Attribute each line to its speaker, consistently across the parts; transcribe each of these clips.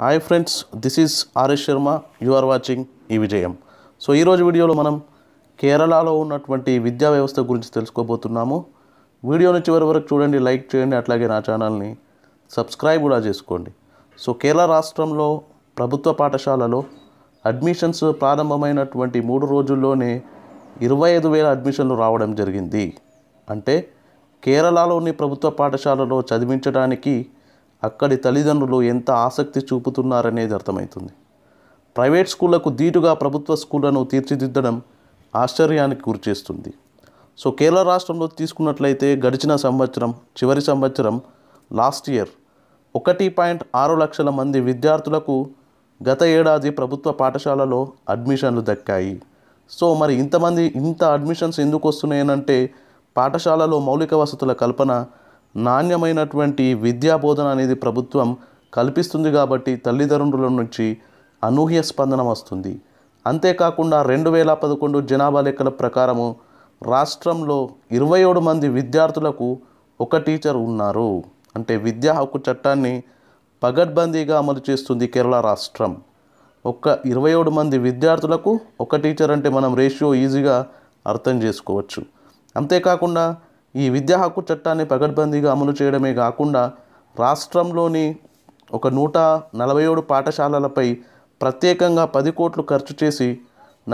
Speaker 1: hi friends this is Aresh Sharma you are watching ఈ విజయం so ఈరోజు వీడియోలో మనం కేరళలో ఉన్నటువంటి విద్యా వ్యవస్థ గురించి తెలుసుకోబోతున్నాము వీడియోని చివరి వరకు చూడండి లైక్ చేయండి అట్లాగే నా ఛానల్ని సబ్స్క్రైబ్ కూడా చేసుకోండి సో కేరళ రాష్ట్రంలో ప్రభుత్వ పాఠశాలలో అడ్మిషన్స్ ప్రారంభమైనటువంటి మూడు రోజుల్లోనే ఇరవై ఐదు వేల అడ్మిషన్లు రావడం జరిగింది అంటే కేరళలోని ప్రభుత్వ పాఠశాలలో చదివించడానికి అక్కడి తల్లిదండ్రులు ఎంత ఆసక్తి చూపుతున్నారనేది అర్థమవుతుంది ప్రైవేట్ స్కూళ్లకు ధీటుగా ప్రభుత్వ స్కూళ్లను తీర్చిదిద్దడం ఆశ్చర్యానికి గురిచేస్తుంది సో కేరళ రాష్ట్రంలో తీసుకున్నట్లయితే గడిచిన సంవత్సరం చివరి సంవత్సరం లాస్ట్ ఇయర్ ఒకటి పాయింట్ ఆరు లక్షల మంది విద్యార్థులకు గత ఏడాది ప్రభుత్వ పాఠశాలలో అడ్మిషన్లు దక్కాయి సో మరి ఇంతమంది ఇంత అడ్మిషన్స్ ఎందుకు వస్తున్నాయనంటే పాఠశాలలో మౌలిక వసతుల కల్పన నాణ్యమైనటువంటి విద్యా బోధన అనేది ప్రభుత్వం కల్పిస్తుంది కాబట్టి తల్లిదండ్రుల నుంచి అనూహ్య స్పందన వస్తుంది అంతేకాకుండా రెండు వేల పదకొండు జనాభా లెక్కల ప్రకారము రాష్ట్రంలో ఇరవై ఏడు మంది విద్యార్థులకు ఒక టీచర్ ఉన్నారు అంటే విద్యా హక్కు చట్టాన్ని పగడ్బందీగా అమలు చేస్తుంది కేరళ రాష్ట్రం ఒక్క ఇరవై ఏడు మంది విద్యార్థులకు ఒక టీచర్ అంటే మనం రేషియో ఈజీగా అర్థం చేసుకోవచ్చు అంతేకాకుండా ఈ విద్యా హక్కు చట్టాన్ని పకడ్బందీగా అమలు చేయడమే కాకుండా రాష్ట్రంలోని ఒక నూట నలభై ఏడు పాఠశాలలపై ప్రత్యేకంగా పది కోట్లు ఖర్చు చేసి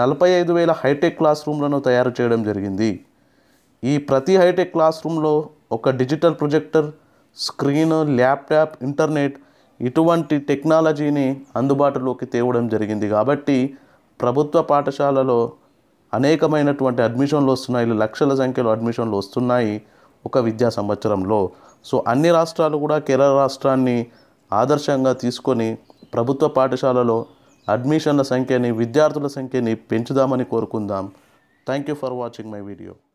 Speaker 1: నలభై ఐదు వేల హైటెక్ క్లాస్ రూమ్లను తయారు చేయడం జరిగింది ఈ ప్రతి హైటెక్ క్లాస్ రూమ్లో ఒక digital projector screen laptop internet ఇటువంటి టెక్నాలజీని అందుబాటులోకి తేవడం జరిగింది కాబట్టి ప్రభుత్వ పాఠశాలలో అనేకమైనటువంటి అడ్మిషన్లు వస్తున్నాయి లక్షల సంఖ్యలో అడ్మిషన్లు వస్తున్నాయి ఒక విద్యా సంవత్సరంలో సో అన్ని రాష్ట్రాలు కూడా కేరళ రాష్ట్రాన్ని ఆదర్శంగా తీసుకొని ప్రభుత్వ పాఠశాలలో అడ్మిషన్ల సంఖ్యని విద్యార్థుల సంఖ్యని పెంచుదామని కోరుకుందాం thank you for watching my video